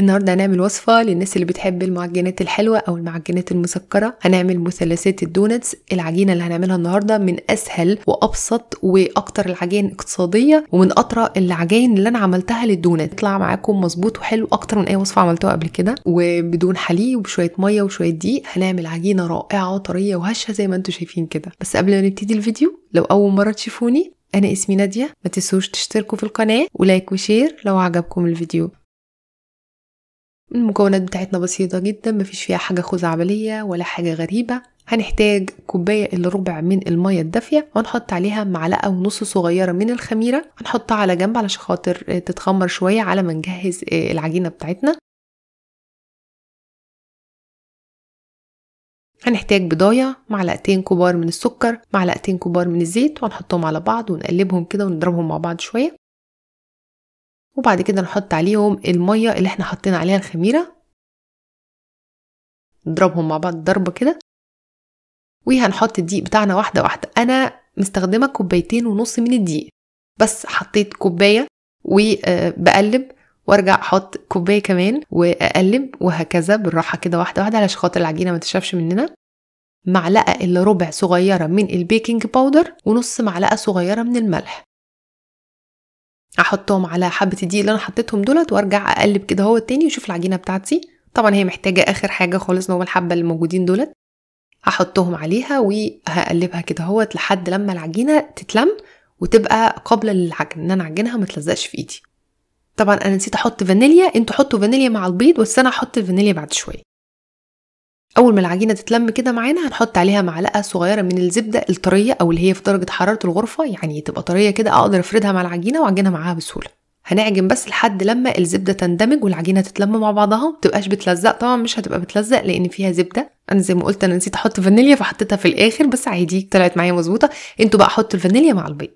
النهاردة هنعمل وصفة للناس اللي بتحب المعجنات الحلوة أو المعجنات المسكرة هنعمل مثلثات الدونتس العجينة اللي هنعملها النهاردة من أسهل وأبسط وأكتر العجائن اقتصادية ومن أطرى العجائن اللي أنا عملتها للدونت تطلع معاكم مظبوط وحلو أكتر من أي وصفة عملتها قبل كده وبدون حليب وبشوية مية وشوية دقيق هنعمل عجينة رائعة وطرية وهشة زي ما انتم شايفين كده بس قبل ما نبتدي الفيديو لو أول مرة تشوفوني أنا اسمي نادية ما تنسوش تشتركوا في القناة ولايك وشير لو عجبكم الفيديو المكونات بتاعتنا بسيطة جدا مفيش فيها حاجة خزعبلية ولا حاجة غريبة هنحتاج كوباية إلا ربع من المية الدافية وهنحط عليها معلقة ونص صغيرة من الخميرة هنحطها على جنب علشان خاطر تتخمر شوية على ما نجهز آه، العجينة بتاعتنا هنحتاج بضاية معلقتين كبار من السكر معلقتين كبار من الزيت وهنحطهم على بعض ونقلبهم كده ونضربهم مع بعض شوية وبعد كده نحط عليهم المية اللي احنا حطينا عليها الخميرة نضربهم مع بعض ضربة كده وهنحط الدقيق بتاعنا واحدة واحدة أنا مستخدمة كوبايتين ونص من الدقيق بس حطيت كوباية وبقلب آه، وارجع احط كوبايه كمان واقلب وهكذا بالراحه كده واحده واحده علشان خاطر العجينه ما تشربش مننا معلقه الا ربع صغيره من البيكنج باودر ونص معلقه صغيره من الملح احطهم على حبه الدقيق اللي انا حطيتهم دولت وارجع اقلب كده هو تاني واشوف العجينه بتاعتي طبعا هي محتاجه اخر حاجه خالص ان هو الحبه اللي موجودين دولت احطهم عليها وهقلبها كده اهوت لحد لما العجينه تتلم وتبقى قابله للعجن ان انا اعجنها ما تلزقش في ايدي طبعا انا نسيت احط فانيليا انتوا حطوا فانيليا مع البيض بس انا هحط الفانيليا بعد شويه اول ما العجينه تتلم كده معانا هنحط عليها معلقه صغيره من الزبده الطريه او اللي هي في درجه حراره الغرفه يعني تبقى طريه كده اقدر افردها مع العجينه واعجنها معاها بسهوله هنعجن بس لحد لما الزبده تندمج والعجينه تتلم مع بعضها متبقاش بتلزق طبعا مش هتبقى بتلزق لان فيها زبده انا زي ما قلت انا نسيت احط فانيليا فحطيتها في الاخر بس عادي طلعت معايا مظبوطه انتوا بقى حطوا الفانيليا مع البيض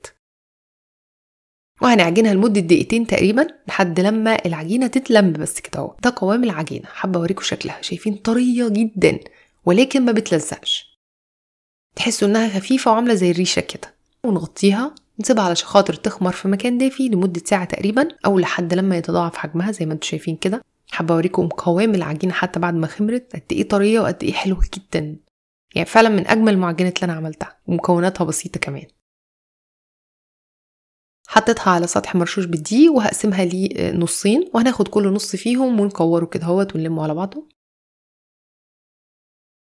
وهنعجنها لمدة دقيقتين تقريبا لحد لما العجينة تتلم بس كده اهو ده قوام العجينة حابة اوريكم شكلها شايفين طرية جدا ولكن ما بتلزقش تحسوا انها خفيفة وعاملة زي الريشة كده ونغطيها نسيبها علشان خاطر تخمر في مكان دافي لمدة ساعة تقريبا أو لحد لما يتضاعف حجمها زي ما انتم شايفين كده حابة أوريكم قوام العجينة حتى بعد ما خمرت قد إيه طرية وقد إيه حلوة جدا يعني فعلا من أجمل المعجنات اللي أنا عملتها ومكوناتها بسيطة كمان حطيتها على سطح مرشوش بالدي وهقسمها لنصين آه، وهناخد كل نص فيهم ونكوره كده هوت ونلمه على بعضه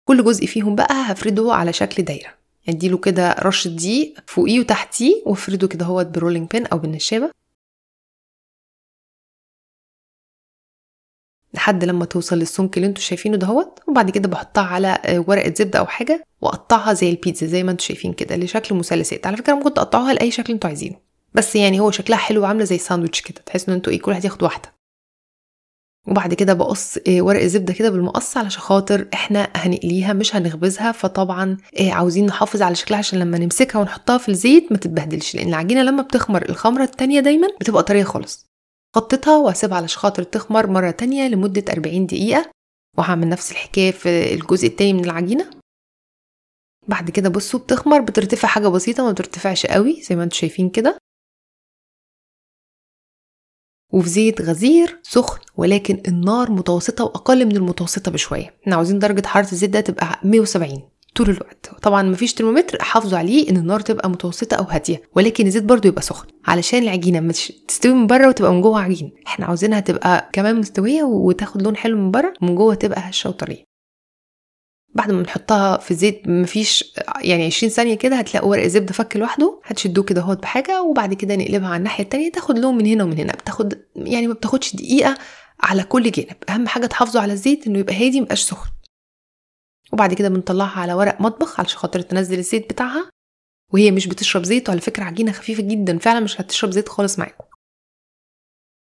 كل جزء فيهم بقى هفرده على شكل دايره اديله كده رش دي فوقيه وتحتيه وافرده كده هوت برولينج بين او بالنشابه لحد لما توصل للسمك اللي انتوا شايفينه دهوت وبعد كده بحطها على آه، ورقه زبده او حاجه واقطعها زي البيتزا زي ما انتوا شايفين كده لشكل مثلثات على فكره ممكن تقطعوها لاي شكل انتوا عايزينه بس يعني هو شكلها حلو عامله زي ساندوتش كده تحس ان انتوا ايه كل واحد ياخد واحده وبعد كده بقص آه، ورق الزبدة كده بالمقص علشان خاطر احنا هنقليها مش هنخبزها فطبعا آه، عاوزين نحافظ على شكلها عشان لما نمسكها ونحطها في الزيت ما تتبهدلش لان العجينة لما بتخمر الخمرة التانية دايما بتبقى طرية خالص قطتها واسيبها علشان خاطر تخمر مرة تانية لمدة 40 دقيقة وهعمل نفس الحكاية في الجزء التاني من العجينة بعد كده بصوا بتخمر بترتفع حاجة بسيطة ما بترتفعش قوي زي ما انتوا شايفين كده وفي زيت غزير سخن ولكن النار متوسطة وأقل من المتوسطة بشوية احنا عاوزين درجة حرارة الزيت ده تبقى 170 طول الوقت طبعا مفيش ترمومتر حافظوا عليه ان النار تبقى متوسطه او هاديه ولكن الزيت برضو يبقى سخن علشان العجينه مش تستوي من بره وتبقى من جوه عجين احنا عاوزينها تبقى كمان مستويه وتاخد لون حلو من بره ومن جوه تبقى هشه وطريه بعد ما بنحطها في الزيت مفيش يعني 20 ثانيه كده هتلاقوا ورق الزبده فك لوحده هتشدوه كده اهوت بحاجه وبعد كده نقلبها على الناحيه التانية تاخد لون من هنا ومن هنا بتاخد يعني ما بتاخدش دقيقه على كل جانب اهم حاجه تحافظوا على الزيت انه يبقى هادي مبقاش سخن وبعد كده بنطلعها على ورق مطبخ علشان خاطر تنزل الزيت بتاعها وهي مش بتشرب زيت وعلى فكره عجينه خفيفه جدا فعلا مش هتشرب زيت خالص معاكم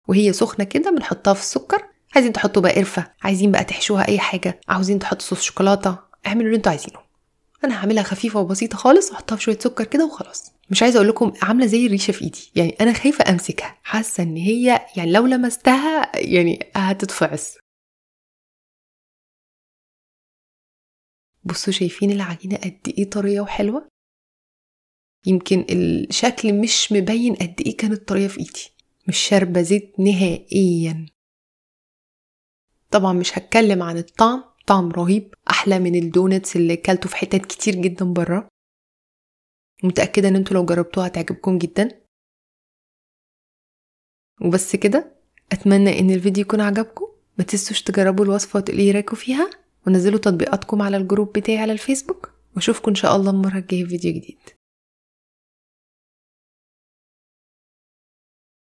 وهي سخنه كده بنحطها في السكر عايزين تحطوا بقى قرفه عايزين بقى تحشوها اي حاجه عاوزين تحطوا صوص شوكولاته اعملوا اللي انتوا عايزينه انا هعملها خفيفه وبسيطه خالص واحطها في شويه سكر كده وخلاص مش عايزه اقول لكم عامله زي الريشه في ايدي يعني انا خايفه امسكها حاسه ان هي يعني لو لمستها يعني هتتفعص بصوا شايفين العجينه قد ايه طريه وحلوه يمكن الشكل مش مبين قد ايه كانت طريه في ايدي مش شاربه زيت نهائيا طبعا مش هتكلم عن الطعم طعم رهيب احلى من الدونتس اللي كلته في حتت كتير جدا بره متاكده ان انتوا لو جربتوها هتعجبكم جدا وبس كده اتمنى ان الفيديو يكون عجبكم ما تنسوش تجربوا الوصفه وتقولي لي إيه رايكم فيها ونزلوا تطبيقاتكم على الجروب بتاعي على الفيسبوك واشوفكم ان شاء الله المره الجايه في فيديو جديد